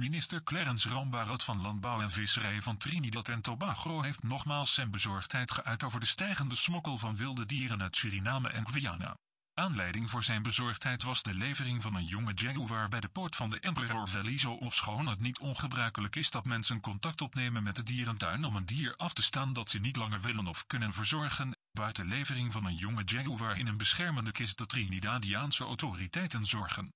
Minister Clarence Rambarot van Landbouw en Visserij van Trinidad en Tobago heeft nogmaals zijn bezorgdheid geuit over de stijgende smokkel van wilde dieren uit Suriname en Guyana. Aanleiding voor zijn bezorgdheid was de levering van een jonge jaguar bij de poort van de Emperor of ofschoon het niet ongebruikelijk is dat mensen contact opnemen met de dierentuin om een dier af te staan dat ze niet langer willen of kunnen verzorgen, buiten levering van een jonge jaguar in een beschermende kist de Trinidadiaanse autoriteiten zorgen.